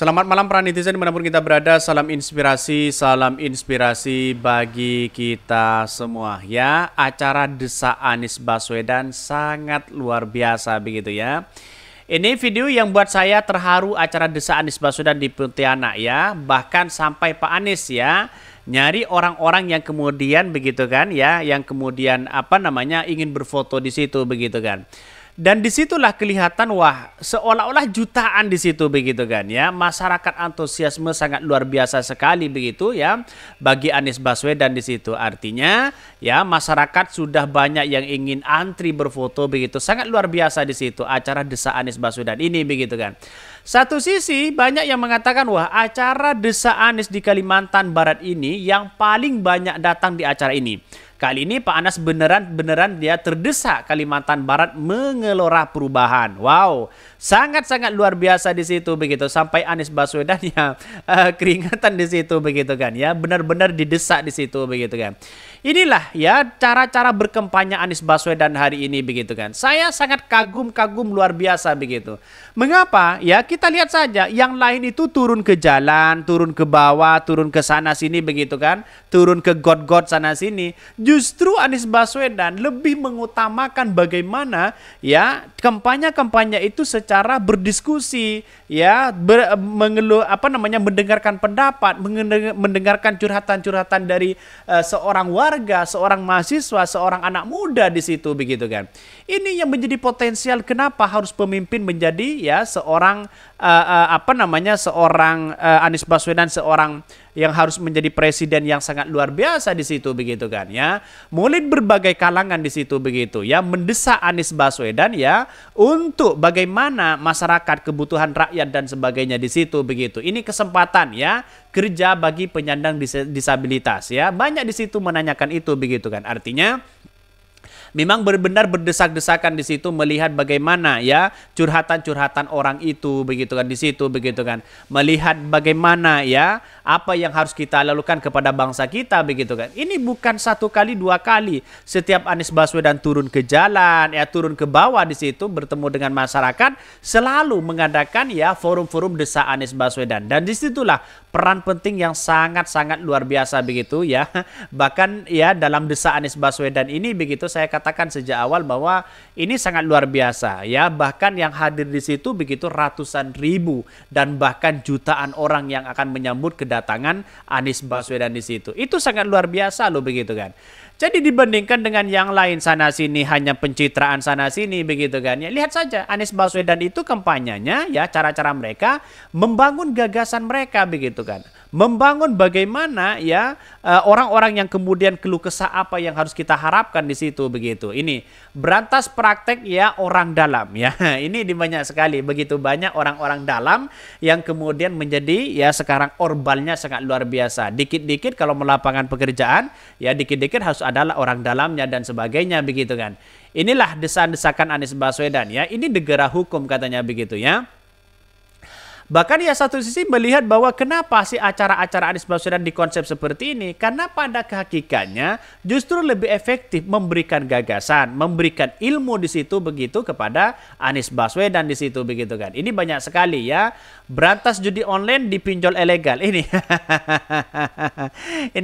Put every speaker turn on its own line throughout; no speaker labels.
Selamat malam para netizen dimanapun kita berada. Salam inspirasi, salam inspirasi bagi kita semua ya. Acara Desa Anies Baswedan sangat luar biasa begitu ya. Ini video yang buat saya terharu acara Desa Anies Baswedan di Pontianak ya. Bahkan sampai Pak Anies ya nyari orang-orang yang kemudian begitu kan ya, yang kemudian apa namanya ingin berfoto di situ begitu kan. Dan disitulah kelihatan wah seolah-olah jutaan di situ begitu kan ya masyarakat antusiasme sangat luar biasa sekali begitu ya bagi Anies Baswedan di situ artinya ya masyarakat sudah banyak yang ingin antri berfoto begitu sangat luar biasa di situ acara desa Anies Baswedan ini begitu kan. Satu sisi banyak yang mengatakan wah acara desa Anies di Kalimantan Barat ini yang paling banyak datang di acara ini. Kali ini Pak Anas beneran-beneran dia terdesak Kalimantan Barat mengelora perubahan. Wow, sangat-sangat luar biasa di situ begitu. Sampai Anies Baswedan ya uh, keringatan di situ begitu kan ya. Benar-benar didesak di situ begitu kan. Inilah ya cara-cara berkempanya Anies Baswedan hari ini begitu kan. Saya sangat kagum-kagum luar biasa begitu. Mengapa? Ya kita lihat saja yang lain itu turun ke jalan, turun ke bawah, turun ke sana sini begitu kan. Turun ke got-got sana sini Justru Anies Baswedan lebih mengutamakan bagaimana ya kampanye-kampanye itu secara berdiskusi ya ber, mengeluh apa namanya mendengarkan pendapat, mendengarkan curhatan-curhatan dari uh, seorang warga, seorang mahasiswa, seorang anak muda di situ begitu kan. Ini yang menjadi potensial kenapa harus pemimpin menjadi ya seorang uh, uh, apa namanya seorang uh, Anies Baswedan seorang yang harus menjadi presiden yang sangat luar biasa di situ begitu kan ya. Mulai berbagai kalangan di situ begitu ya mendesak Anies Baswedan ya untuk bagaimana masyarakat kebutuhan rakyat dan sebagainya di situ begitu. Ini kesempatan ya kerja bagi penyandang disabilitas ya. Banyak di situ menanyakan itu begitu kan. Artinya memang benar-benar berdesak-desakan di situ melihat bagaimana ya curhatan-curhatan orang itu begitu kan di situ begitu kan melihat bagaimana ya apa yang harus kita lakukan kepada bangsa kita begitu kan ini bukan satu kali dua kali setiap Anies Baswedan turun ke jalan ya turun ke bawah di situ bertemu dengan masyarakat selalu mengadakan ya forum-forum desa Anies Baswedan dan disitulah peran penting yang sangat-sangat luar biasa begitu ya bahkan ya dalam desa Anies Baswedan ini begitu saya katakan katakan sejak awal bahwa ini sangat luar biasa ya. Bahkan yang hadir di situ begitu ratusan ribu dan bahkan jutaan orang yang akan menyambut kedatangan Anies Baswedan di situ. Itu sangat luar biasa loh begitu kan. Jadi dibandingkan dengan yang lain sana sini hanya pencitraan sana sini begitu kan ya. Lihat saja Anies Baswedan itu kampanyenya ya cara-cara mereka membangun gagasan mereka begitu kan membangun bagaimana ya eh, orang-orang yang kemudian keluh kesah apa yang harus kita harapkan di situ begitu. Ini berantas praktek ya orang dalam ya. Ini di banyak sekali begitu banyak orang-orang dalam yang kemudian menjadi ya sekarang orbalnya sangat luar biasa. Dikit-dikit kalau melapangan pekerjaan ya dikit-dikit harus adalah orang dalamnya dan sebagainya begitu kan. Inilah desa desakan Anies Baswedan ya. Ini negara hukum katanya begitu ya. Bahkan ya satu sisi melihat bahwa kenapa sih acara-acara Anies Baswedan dikonsep seperti ini? Karena pada kehakikannya justru lebih efektif memberikan gagasan, memberikan ilmu di situ begitu kepada Anies Baswedan di situ begitu kan. Ini banyak sekali ya. Berantas judi online dipinjol ilegal. Ini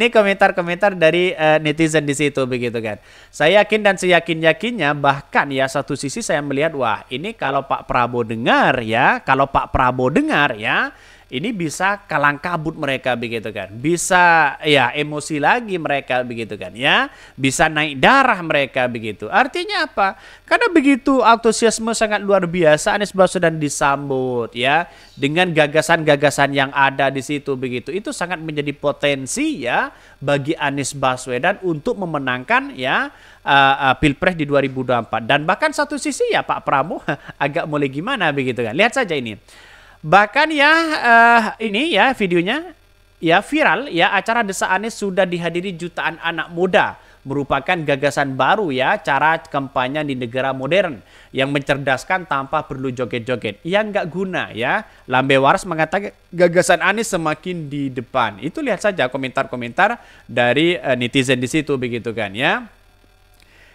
ini komentar-komentar dari uh, netizen di situ begitu kan. Saya yakin dan seyakin-yakinnya bahkan ya satu sisi saya melihat wah ini kalau Pak Prabowo dengar ya, kalau Pak Prabowo dengar benar ya ini bisa kalang kabut mereka begitu kan. Bisa ya emosi lagi mereka begitu kan ya. Bisa naik darah mereka begitu. Artinya apa? Karena begitu antusiasme sangat luar biasa Anies Baswedan disambut ya dengan gagasan-gagasan yang ada di situ begitu. Itu sangat menjadi potensi ya bagi Anies Baswedan untuk memenangkan ya uh, uh, Pilpres di 2024 dan bahkan satu sisi ya Pak Prabowo agak mulai gimana begitu kan. Lihat saja ini. Bahkan ya uh, ini ya videonya ya viral ya acara Desa Anies sudah dihadiri jutaan anak muda merupakan gagasan baru ya cara kampanye di negara modern yang mencerdaskan tanpa perlu joget-joget yang nggak guna ya Lambe Waras mengatakan gagasan Anies semakin di depan itu lihat saja komentar-komentar dari uh, netizen di situ begitu kan ya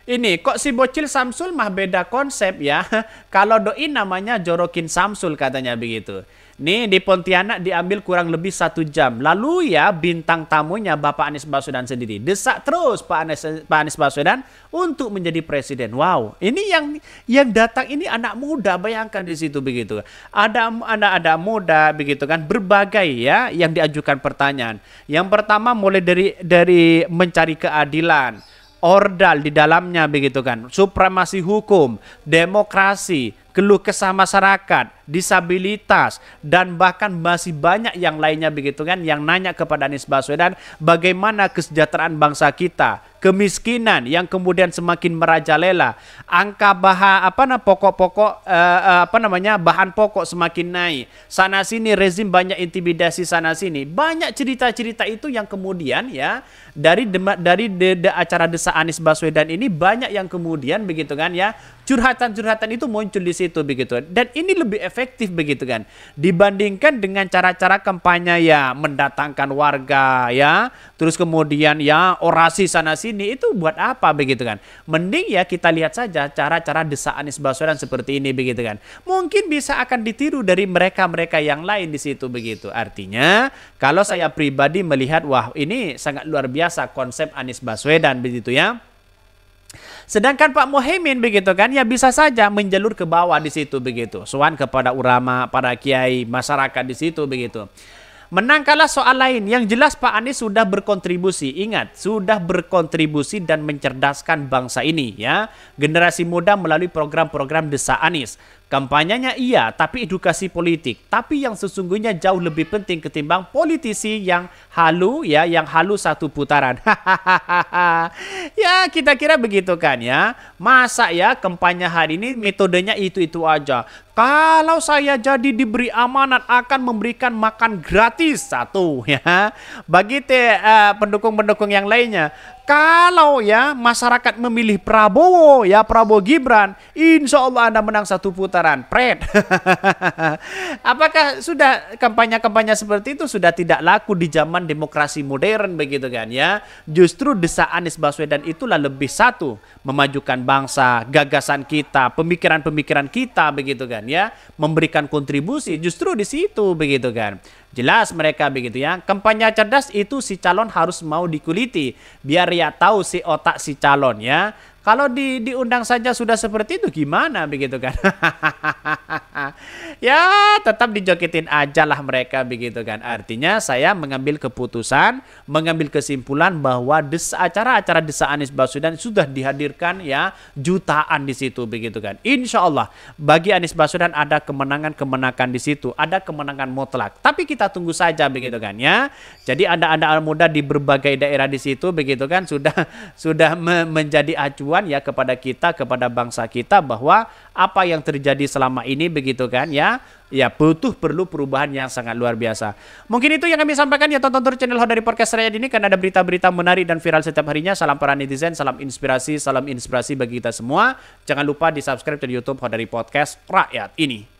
ini kok si bocil Samsul mah beda konsep ya. Kalau doi namanya jorokin Samsul katanya begitu. Nih di Pontianak diambil kurang lebih satu jam. Lalu ya bintang tamunya Bapak Anies Baswedan sendiri. Desak terus Pak Anies, Pak Anies Baswedan untuk menjadi presiden. Wow, ini yang yang datang ini anak muda bayangkan di situ begitu. Ada anak ada muda begitu kan berbagai ya yang diajukan pertanyaan. Yang pertama mulai dari dari mencari keadilan ordal di dalamnya begitu kan. Supremasi hukum, demokrasi, keluh kesah masyarakat, disabilitas dan bahkan masih banyak yang lainnya begitu kan yang nanya kepada Anies Baswedan bagaimana kesejahteraan bangsa kita, kemiskinan yang kemudian semakin merajalela, angka bahan apa nah pokok-pokok eh, eh, apa namanya bahan pokok semakin naik. Sana sini rezim banyak intimidasi sana sini. Banyak cerita-cerita itu yang kemudian ya dari dema, dari de, de acara desa Anies Baswedan ini banyak yang kemudian begitu kan ya curhatan-curhatan itu muncul di situ begitu dan ini lebih efektif begitu kan dibandingkan dengan cara-cara kampanye ya mendatangkan warga ya terus kemudian ya orasi sana sini itu buat apa begitu kan mending ya kita lihat saja cara-cara desa Anies Baswedan seperti ini begitu kan mungkin bisa akan ditiru dari mereka-mereka yang lain di situ begitu artinya kalau saya pribadi melihat wah ini sangat luar biasa biasa konsep Anies Baswedan begitu ya. Sedangkan Pak Mohaimin begitu kan ya bisa saja menjalur ke bawah di situ begitu. Soan kepada ulama, para kiai, masyarakat di situ begitu. Menangkalah soal lain yang jelas Pak Anies sudah berkontribusi. Ingat, sudah berkontribusi dan mencerdaskan bangsa ini ya. Generasi muda melalui program-program Desa Anies. Kampanyenya iya, tapi edukasi politik. Tapi yang sesungguhnya jauh lebih penting ketimbang politisi yang halu ya, yang halu satu putaran. ya, kita kira begitu kan ya. Masa ya kampanye hari ini metodenya itu-itu aja. Kalau saya jadi diberi amanat akan memberikan makan gratis satu ya. Bagi eh, pendukung-pendukung uh, yang lainnya, kalau ya masyarakat memilih Prabowo ya Prabowo Gibran, insya Allah Anda menang satu putaran. Pret. Apakah sudah kampanye-kampanye seperti itu sudah tidak laku di zaman demokrasi modern begitu kan ya? Justru desa Anies Baswedan itulah lebih satu memajukan bangsa, gagasan kita, pemikiran-pemikiran kita begitu kan ya, memberikan kontribusi justru di situ begitu kan. Jelas mereka begitu ya. Kampanye cerdas itu si calon harus mau dikuliti biar ya tahu si otak si calon ya. Kalau di diundang saja sudah seperti itu gimana begitu kan? ya tetap dijoketin aja lah mereka begitu kan. Artinya saya mengambil keputusan, mengambil kesimpulan bahwa desa acara-acara desa Anies Baswedan sudah dihadirkan ya jutaan di situ begitu kan. Insya Allah bagi Anies Baswedan ada kemenangan-kemenangan di situ, ada kemenangan mutlak. Tapi kita tunggu saja begitu kan ya. Jadi anda-anda muda di berbagai daerah di situ begitu kan sudah sudah me menjadi acuan ya kepada kita kepada bangsa kita bahwa apa yang terjadi selama ini begitu kan ya ya butuh perlu perubahan yang sangat luar biasa. Mungkin itu yang kami sampaikan ya tonton terus channel dari podcast saya ini karena ada berita-berita menarik dan viral setiap harinya. Salam para netizen, salam inspirasi, salam inspirasi bagi kita semua. Jangan lupa di subscribe di YouTube dari podcast Rakyat ini.